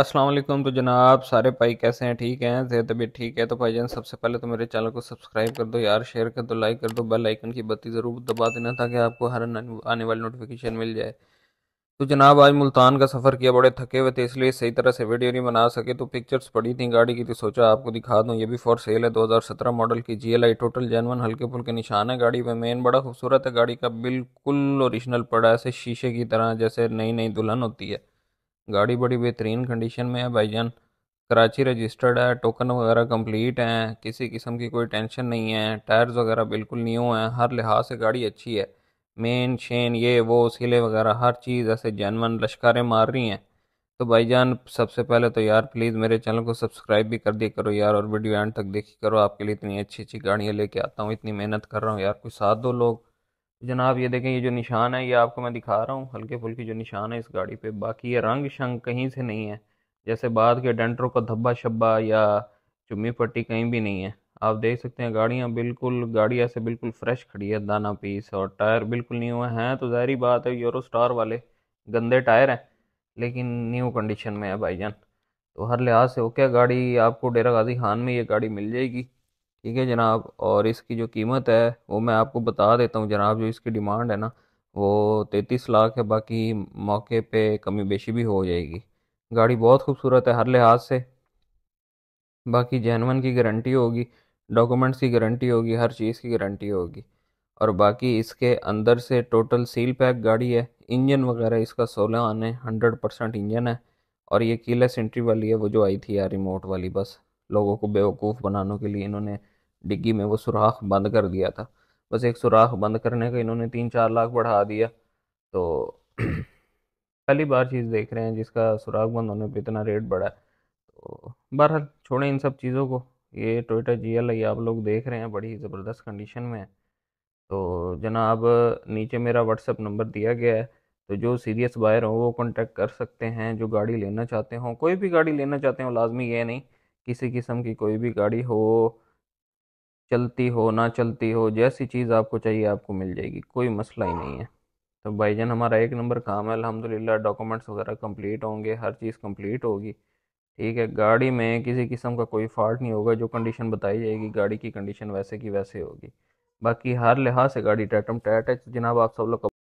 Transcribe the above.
अस्सलाम वालेकुम तो जनाब सारे भाई कैसे हैं ठीक हैं सेहत तबीयत ठीक है तो भाई जान सबसे पहले तो मेरे चैनल को सब्सक्राइब कर दो यार शेयर कर दो लाइक कर दो बेल आइकन की बत्ती ज़रूर दबा देना ताकि आपको हर आने वाली नोटिफिकेशन मिल जाए तो जनाब आज मुल्तान का सफ़र किया बड़े थके हुए थे इसलिए सही तरह से वीडियो नहीं बना सके तो पिक्चर्स पड़ी थी गाड़ी की तो सोचा आपको दिखा दूँ ये भी फॉर सेल है सत्रह मॉडल की आई टोटल जैनवन हल्के फुल्के निशान है गाड़ी में मेन बड़ा खूबसूरत है गाड़ी का बिल्कुल ओरिजिनल पड़ा ऐसे शीशे की तरह जैसे नई नई दुल्हन होती है गाड़ी बड़ी बेहतरीन कंडीशन में है भाईजान कराची रजिस्टर्ड है टोकन वगैरह कंप्लीट हैं किसी किस्म की कोई टेंशन नहीं है टायर्स वगैरह बिल्कुल न्यू हैं हर लिहाज से गाड़ी अच्छी है मेन शेन ये वो सिले वगैरह हर चीज़ ऐसे जैनवन लश्कारें मार रही हैं तो भाईजान सबसे पहले तो यार प्लीज़ मेरे चैनल को सब्सक्राइब भी कर दिया करो यार और वीडियो एंड तक देखी करो आपके लिए इतनी अच्छी अच्छी गाड़ियाँ लेके आता हूँ इतनी मेहनत कर रहा हूँ यार कोई साथ दो लोग जनाब ये देखें ये जो निशान है ये आपको मैं दिखा रहा हूँ हल्के फुल्के जो निशान है इस गाड़ी पे बाकी ये रंग शंग कहीं से नहीं है जैसे बाद के डेंटरों का धब्बा शब्बा या चुम्मी पट्टी कहीं भी नहीं है आप देख सकते हैं गाड़ियाँ बिल्कुल गाड़ी ऐसे बिल्कुल फ्रेश खड़ी है दाना पीस और टायर बिल्कुल न्यू हैं तो ज़ाहरी बात है यूरो स्टार वाले गंदे टायर हैं लेकिन न्यू कंडीशन में है भाईजान तो हर लिहाज से ओके गाड़ी आपको डेरा गाजी खान में ये गाड़ी मिल जाएगी ठीक है जनाब और इसकी जो कीमत है वो मैं आपको बता देता हूँ जनाब जो इसकी डिमांड है ना वो तैंतीस लाख है बाकी मौके पे कमी बेशी भी हो जाएगी गाड़ी बहुत खूबसूरत है हर लिहाज से बाकी जैनवन की गारंटी होगी डॉक्यूमेंट्स की गारंटी होगी हर चीज़ की गारंटी होगी और बाकी इसके अंदर से टोटल सील पैक गाड़ी है इंजन वगैरह इसका सोलह आने हंड्रेड परसेंट इंजन है और ये कीलेस एंट्री वाली है वो जो आई थी यार रिमोट वाली बस लोगों को बेवकूफ़ बनाने के लिए इन्होंने डिग्गी में वो सुराख बंद कर दिया था बस एक सुराख बंद करने का इन्होंने तीन चार लाख बढ़ा दिया तो पहली बार चीज़ देख रहे हैं जिसका सुराख बंद होने पर इतना रेट बढ़ा है तो बहरहाल छोड़ें इन सब चीज़ों को ये टोयोटा जी एल आप लोग देख रहे हैं बड़ी ज़बरदस्त कंडीशन में है तो जनाब नीचे मेरा व्हाट्सअप नंबर दिया गया है तो जो सीरियस बायर हो वो कांटेक्ट कर सकते हैं जो गाड़ी लेना चाहते हों कोई भी गाड़ी लेना चाहते हो लाजमी ये नहीं किसी किस्म की कोई भी गाड़ी हो चलती हो ना चलती हो जैसी चीज़ आपको चाहिए आपको मिल जाएगी कोई मसला ही नहीं है तो भाई जान हमारा एक नंबर काम है अल्हम्दुलिल्लाह डॉक्यूमेंट्स वगैरह कंप्लीट होंगे हर चीज़ कंप्लीट होगी ठीक है गाड़ी में किसी किस्म का कोई फॉल्ट नहीं होगा जो कंडीशन बताई जाएगी गाड़ी की कंडीशन वैसे की वैसे होगी बाकी हर लिहाज से गाड़ी टैटम टैट है जनाब आप सब लोग